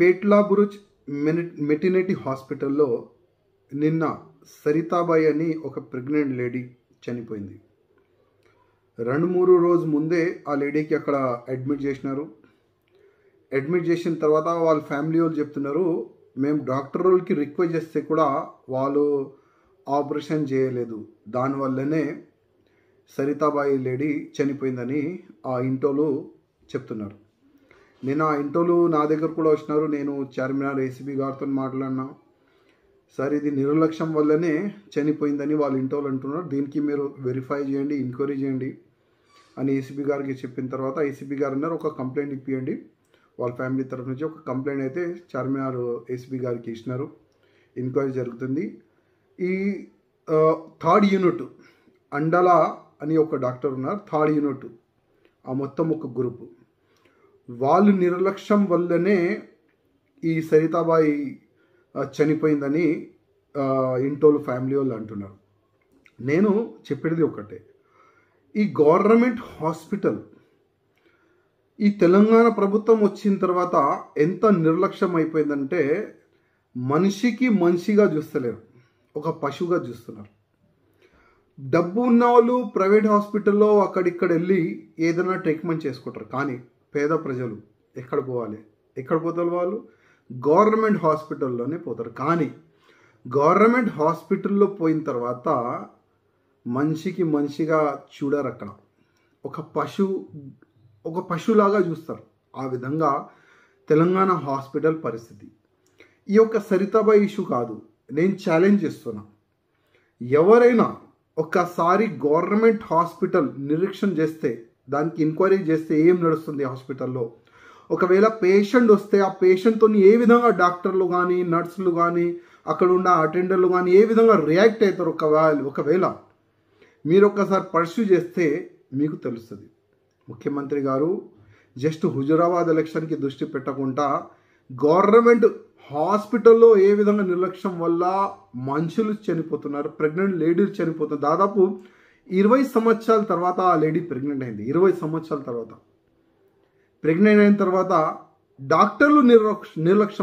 పేట్లా బురుజ్ మెటినిటీ హాస్పిటల్లో నిన్న సరితాబాయి అని ఒక ప్రెగ్నెంట్ లేడీ చనిపోయింది రెండు మూడు రోజు ముందే ఆ లేడీకి అక్కడ అడ్మిట్ చేసినారు అడ్మిట్ చేసిన తర్వాత వాళ్ళ ఫ్యామిలీ వాళ్ళు చెప్తున్నారు మేము డాక్టర్ వాళ్ళకి రిక్వెస్ట్ చేస్తే కూడా వాళ్ళు ఆపరేషన్ చేయలేదు దానివల్లనే సరితాబాయి లేడీ చనిపోయిందని ఆ ఇంటోలు చెప్తున్నారు నిన్న ఇంటోలు నా దగ్గర కూడా వచ్చినారు నేను చార్మినార్ ఏసీబీ గారితో మాట్లాడినా సార్ ఇది నిర్లక్ష్యం వల్లనే చనిపోయిందని వాళ్ళ ఇంటోలు అంటున్నారు దీనికి మీరు వెరిఫై చేయండి ఎంక్వైరీ చేయండి అని ఏసీబీ గారికి చెప్పిన తర్వాత ఏసీబీ గారు అన్నారు ఒక కంప్లైంట్ ఇప్పియండి వాళ్ళ ఫ్యామిలీ తరఫు నుంచి ఒక కంప్లైంట్ అయితే చార్మినార్ ఏసీబీ గారికి ఇచ్చినారు ఎంక్వైరీ జరుగుతుంది ఈ థర్డ్ యూనిట్ అండలా అని ఒక డాక్టర్ ఉన్నారు థర్డ్ యూనిట్ ఆ మొత్తం ఒక గ్రూపు వాళ్ళు నిర్లక్ష్యం వల్లనే ఈ సరితాబాయి చనిపోయిందని ఇంటోళ్ళు ఫ్యామిలీ వాళ్ళు అంటున్నారు నేను చెప్పేది ఒకటే ఈ గవర్నమెంట్ హాస్పిటల్ ఈ తెలంగాణ ప్రభుత్వం వచ్చిన తర్వాత ఎంత నిర్లక్ష్యం అయిపోయిందంటే మనిషికి మనిషిగా చూస్తలేరు ఒక పశువుగా చూస్తున్నారు డబ్బు ఉన్న వాళ్ళు ప్రైవేట్ హాస్పిటల్లో అక్కడిక్కడ వెళ్ళి ఏదైనా ట్రీట్మెంట్ చేసుకుంటారు కానీ పేద ప్రజలు ఎక్కడ పోవాలి ఎక్కడ పోతారు వాళ్ళు గవర్నమెంట్ హాస్పిటల్లోనే పోతారు కానీ గవర్నమెంట్ హాస్పిటల్లో పోయిన తర్వాత మనిషికి మనిషిగా చూడరు అక్కడ ఒక పశు ఒక పశువులాగా చూస్తారు ఆ విధంగా తెలంగాణ హాస్పిటల్ పరిస్థితి ఈ యొక్క సరితభ ఇష్యూ కాదు నేను ఛాలెంజ్ చేస్తున్నా ఎవరైనా ఒక్కసారి గవర్నమెంట్ హాస్పిటల్ నిరీక్షణ చేస్తే దానికి ఎంక్వైరీ చేస్తే ఏం నడుస్తుంది హాస్పిటల్లో ఒకవేళ పేషెంట్ వస్తే ఆ పేషెంట్తో ఏ విధంగా డాక్టర్లు కానీ నర్సులు కానీ అక్కడ ఉన్న అటెండర్లు కానీ ఏ విధంగా రియాక్ట్ అవుతారు ఒకవేళ ఒకవేళ మీరు ఒక్కసారి పర్స్యూ చేస్తే మీకు తెలుస్తుంది ముఖ్యమంత్రి గారు జస్ట్ హుజురాబాద్ ఎలక్షన్కి దృష్టి పెట్టకుండా గవర్నమెంట్ హాస్పిటల్లో ఏ విధంగా నిర్లక్ష్యం వల్ల మనుషులు చనిపోతున్నారు ప్రెగ్నెంట్ లేడీస్ చనిపోతున్నారు దాదాపు ఇరవై సంవత్సరాల తర్వాత ఆ లేడీ ప్రెగ్నెంట్ అయింది ఇరవై సంవత్సరాల తర్వాత ప్రెగ్నెంట్ అయిన తర్వాత డాక్టర్లు నిర్లక్ష నిర్లక్ష్యం